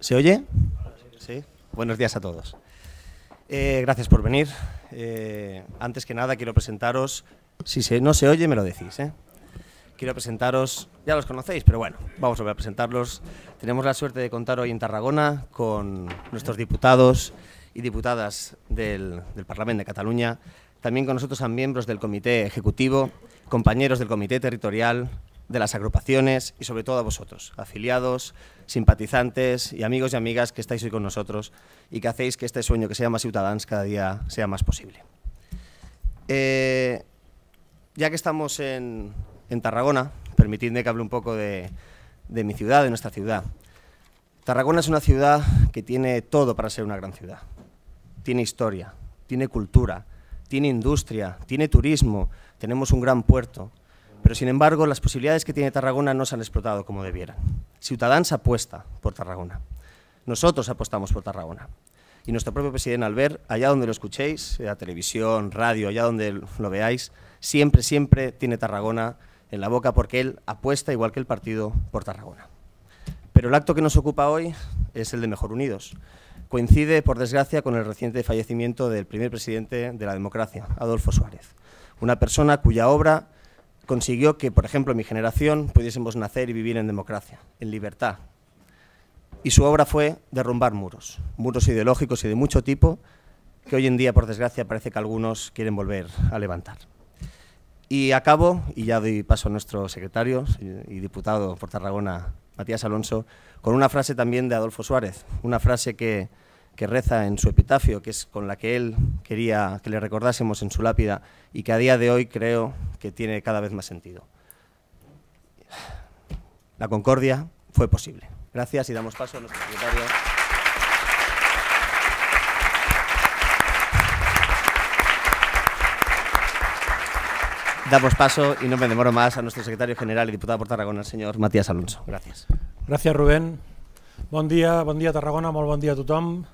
¿Se oye? Sí. Buenos días a todos. Eh, gracias por venir. Eh, antes que nada quiero presentaros, si se, no se oye me lo decís. ¿eh? Quiero presentaros, ya los conocéis, pero bueno, vamos a presentarlos. Tenemos la suerte de contar hoy en Tarragona con nuestros diputados y diputadas del, del Parlamento de Cataluña, también con nosotros a miembros del Comité Ejecutivo, compañeros del Comité Territorial, de las agrupaciones y sobre todo a vosotros, afiliados, simpatizantes y amigos y amigas que estáis hoy con nosotros y que hacéis que este sueño que se llama Ciutadans cada día sea más posible. Eh, ya que estamos en, en, Tarragona, permitidme que hable un poco de, de mi ciudad, de nuestra ciudad. Tarragona es una ciudad que tiene todo para ser una gran ciudad. Tiene historia, tiene cultura, tiene industria, tiene turismo, tenemos un gran puerto, pero sin embargo las posibilidades que tiene Tarragona no se han explotado como debieran. Ciutadans apuesta por Tarragona. Nosotros apostamos por Tarragona. Y nuestro propio presidente Albert, allá donde lo escuchéis, la televisión, radio, allá donde lo veáis, siempre, siempre tiene Tarragona en la boca porque él apuesta, igual que el partido, por Tarragona. Pero el acto que nos ocupa hoy es el de Mejor Unidos. Coincide, por desgracia, con el reciente fallecimiento del primer presidente de la democracia, Adolfo Suárez, una persona cuya obra consiguió que, por ejemplo, mi generación pudiésemos nacer y vivir en democracia, en libertad. Y su obra fue derrumbar muros, muros ideológicos y de mucho tipo, que hoy en día, por desgracia, parece que algunos quieren volver a levantar. Y acabo, y ya doy paso a nuestro secretario y diputado por Tarragona, Matías Alonso, con una frase también de Adolfo Suárez, una frase que que reza en su epitafio, que es con la que él quería que le recordásemos en su lápida y que a día de hoy creo que tiene cada vez más sentido. La concordia fue posible. Gracias y damos paso a nuestro secretario. Damos paso, y no me demoro más, a nuestro secretario general y diputado por Tarragona, el señor Matías Alonso. Gracias. Gracias, Rubén. Buen día, buen día Tarragona, muy buen día a Tom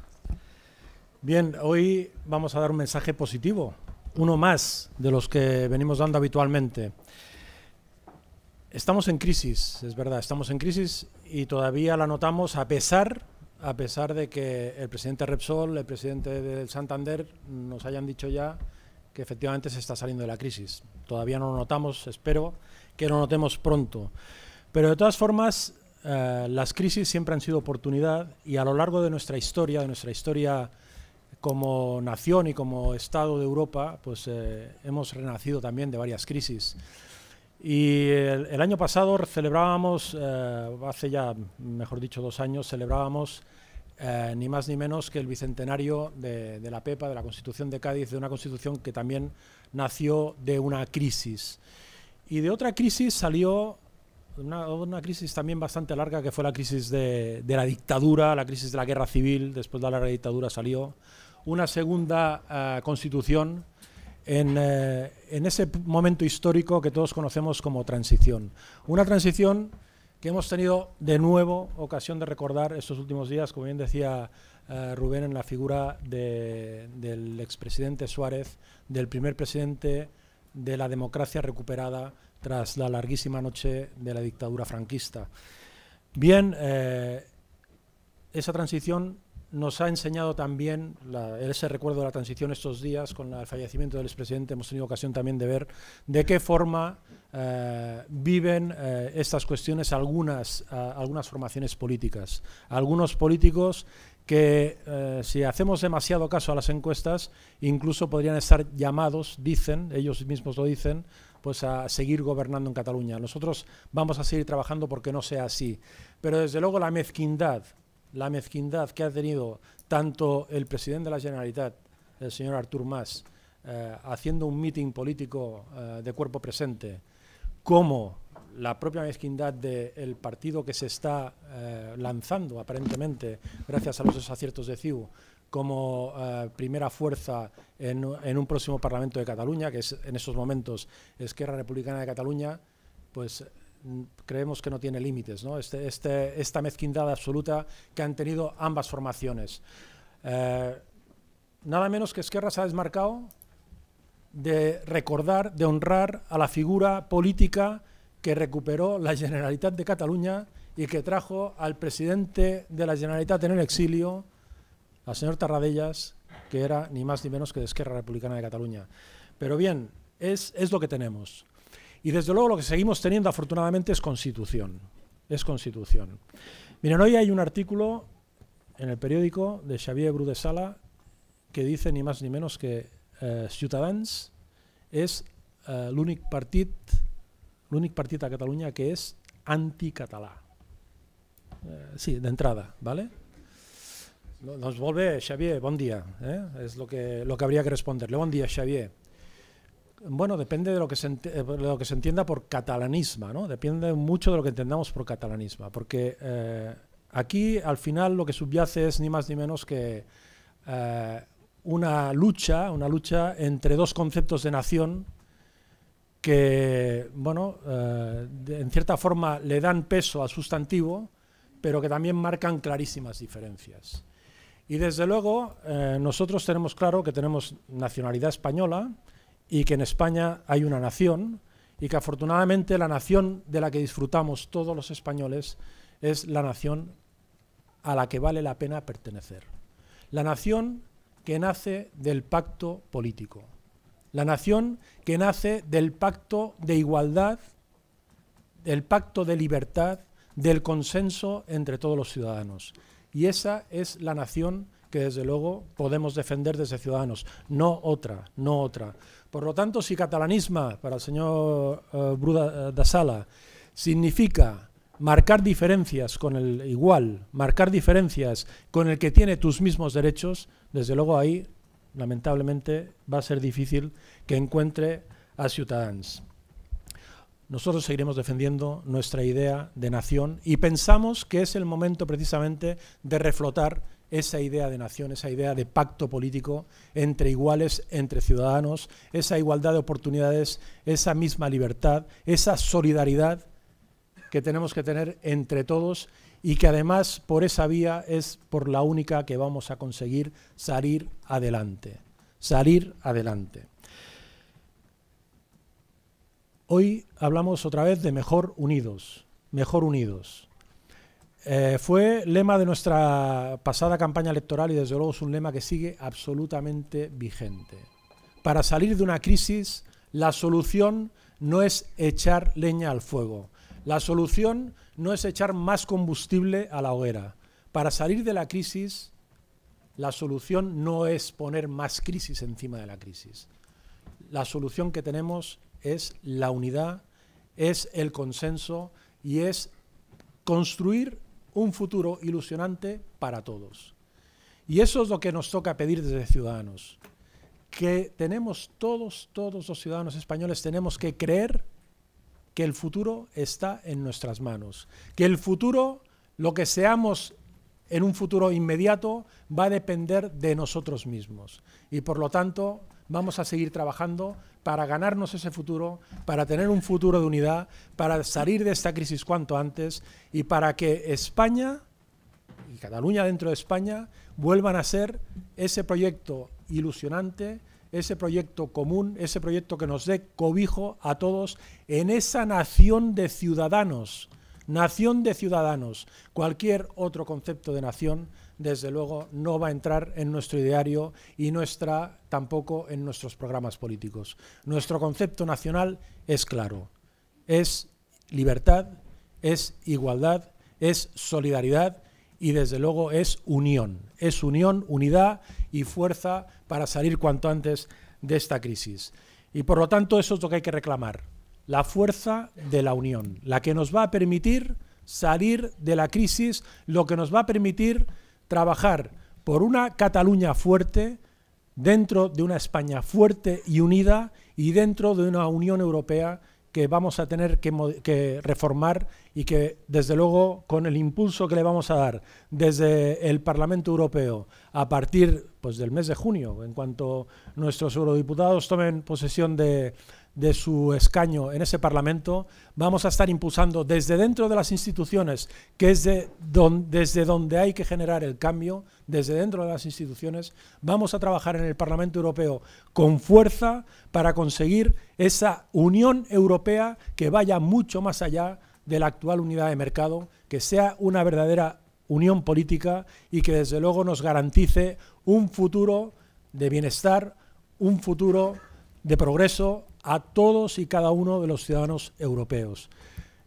Bien, hoy vamos a dar un mensaje positivo, uno más de los que venimos dando habitualmente. Estamos en crisis, es verdad, estamos en crisis y todavía la notamos a pesar, a pesar de que el presidente Repsol, el presidente del Santander nos hayan dicho ya que efectivamente se está saliendo de la crisis. Todavía no lo notamos, espero que lo notemos pronto. Pero de todas formas, eh, las crisis siempre han sido oportunidad y a lo largo de nuestra historia, de nuestra historia como nación y como Estado de Europa, pues eh, hemos renacido también de varias crisis. Y el, año pasado celebrábamos, eh, hace ya, mejor dicho, dos años, celebrábamos eh, ni más ni menos que el bicentenario de, la PEPA, de la Constitución de Cádiz, de una constitución que también nació de una crisis. Y de otra crisis salió una, crisis también bastante larga, que fue la crisis de, de la dictadura, la crisis de la guerra civil, después de la dictadura salió una segunda eh, constitución eh, en, ese momento histórico que todos conocemos como transición. Una transición que hemos tenido de nuevo ocasión de recordar estos últimos días, como bien decía eh, Rubén, en la figura del expresidente Suárez, del primer presidente de la democracia recuperada tras la larguísima noche de la dictadura franquista. Bien, esa transición nos ha enseñado también en ese recuerdo de la transición estos días, con el fallecimiento del expresidente, hemos tenido ocasión también de ver de qué forma eh, viven eh, estas cuestiones algunas, algunas formaciones políticas, algunos políticos que eh, si hacemos demasiado caso a las encuestas, incluso podrían estar llamados, dicen, ellos mismos lo dicen, pues a seguir gobernando en Cataluña. Nosotros vamos a seguir trabajando porque no sea así. Pero desde luego la mezquindad la mezquindad que ha tenido tanto el presidente de la Generalitat, el señor Artur Mas, eh, haciendo un mitin político eh, de cuerpo presente, como la propia mezquindad del partido que se está eh, lanzando, aparentemente, gracias a los desaciertos de CIU, como primera fuerza en, un próximo Parlamento de Cataluña, que es en esos momentos Esquerra Republicana de Cataluña, pues creemos que no tiene límites, este, este, esta mezquindad absoluta que han tenido ambas formaciones. Eh, nada menos que Esquerra se ha desmarcado de recordar, de honrar a la figura política que recuperó la Generalitat de Cataluña y que trajo al presidente de la Generalitat en el exilio, al señor Tarradellas, que era ni más ni menos que de Esquerra Republicana de Cataluña. Pero bien, es lo que tenemos. Y desde luego lo que seguimos teniendo afortunadamente es constitución. Es constitución. Miren, hoy hay un artículo en el periódico de Xavier Brudesala que dice ni más ni menos que eh, Ciutadans és eh, l'únic partit l'únic partit a Catalunya que és anticatalà. Eh, sí, d'entrada, ¿vale? No, doncs molt bé, Xavier, bon dia. Eh? És el que, lo que habría que responderle. Bon dia, Xavier. Bueno, depende de lo, que se eh, entienda por catalanismo, ¿no? Depende mucho de lo que entendamos por catalanismo, porque eh, aquí al final lo que subyace es ni más ni menos que eh, una lucha, una lucha entre dos conceptos de nación que, bueno, en cierta forma le dan peso al sustantivo, pero que también marcan clarísimas diferencias. Y desde luego nosotros tenemos claro que tenemos nacionalidad española, y que en España hay una nación y que afortunadamente la nación de la que disfrutamos todos los españoles es la nación a la que vale la pena pertenecer. La nación que nace del pacto político. La nación que nace del pacto de igualdad, del pacto de libertad, del consenso entre todos los ciudadanos. Y esa es la nación que desde luego podemos defender desde Ciudadanos, no otra, no otra. Por lo tanto, si catalanismo, para el señor eh, Bruda eh, da Sala, significa marcar diferencias con el igual, marcar diferencias con el que tiene tus mismos derechos, desde luego ahí, lamentablemente, va a ser difícil que encuentre a Ciudadanos. Nosotros seguiremos defendiendo nuestra idea de nación y pensamos que es el momento precisamente de reflotar esa idea de nación, esa idea de pacto político entre iguales, entre ciudadanos, esa igualdad de oportunidades, esa misma libertad, esa solidaridad que tenemos que tener entre todos y que además por esa vía es por la única que vamos a conseguir salir adelante, salir adelante. Hoy hablamos otra vez de mejor unidos, mejor unidos. Eh, fue lema de nuestra pasada campaña electoral y desde luego es un lema que sigue absolutamente vigente. Para salir de una crisis, la solución no es echar leña al fuego. La solución no es echar más combustible a la hoguera. Para salir de la crisis, la solución no es poner más crisis encima de la crisis. La solución que tenemos es la unidad, es el consenso y es construir un futuro ilusionante para todos. Y eso es lo que nos toca pedir desde Ciudadanos, que tenemos todos, todos los ciudadanos españoles, tenemos que creer que el futuro está en nuestras manos, que el futuro, lo que seamos en un futuro inmediato, va a depender de nosotros mismos. Y por lo tanto, vamos a seguir trabajando para ganarnos ese futuro, para tener un futuro de unidad, para salir de esta crisis cuanto antes y para que España y Cataluña dentro de España vuelvan a ser ese proyecto ilusionante, ese proyecto común, ese proyecto que nos dé cobijo a todos en esa nación de ciudadanos Nación de ciudadanos. Cualquier otro concepto de nación, desde luego, no va a entrar en nuestro ideario y no está tampoco en nuestros programas políticos. Nuestro concepto nacional es claro. Es libertad, es igualdad, es solidaridad y desde luego es unión. Es unión, unidad y fuerza para salir cuanto antes de esta crisis. Y por lo tanto eso es lo que hay que reclamar la fuerza de la unión, la que nos va a permitir salir de la crisis, lo que nos va a permitir trabajar por una Cataluña fuerte, dentro de una España fuerte y unida y dentro de una Unión Europea que vamos a tener que, reformar y que, desde luego, con el impulso que le vamos a dar desde el Parlamento Europeo a partir pues, del mes de junio, en cuanto nuestros eurodiputados tomen posesión de, de su escaño en ese Parlamento, vamos a estar impulsando desde dentro de las instituciones, que es de desde donde hay que generar el cambio, desde dentro de las instituciones, vamos a trabajar en el Parlamento Europeo con fuerza para conseguir esa Unión Europea que vaya mucho más allá de la actual unidad de mercado, que sea una verdadera unión política y que desde luego nos garantice un futuro de bienestar, un futuro de progreso a todos y cada uno de los ciudadanos europeos.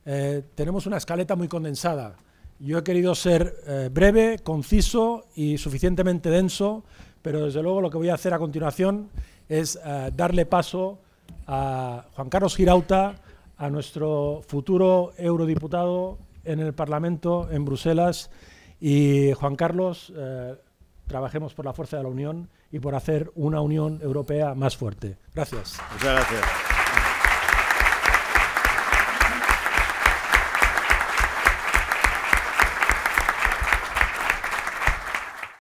Eh, tenemos una escaleta muy condensada. Yo he querido ser eh, breve, conciso y suficientemente denso, pero desde luego lo que voy a hacer a continuación es eh, darle paso a Juan Carlos Girauta, a nuestro futuro eurodiputado en el Parlamento en Bruselas. Y Juan Carlos, trabajemos por la fuerza de la Unión y por hacer una Unión Europea más fuerte. Gracias. Muchas gracias.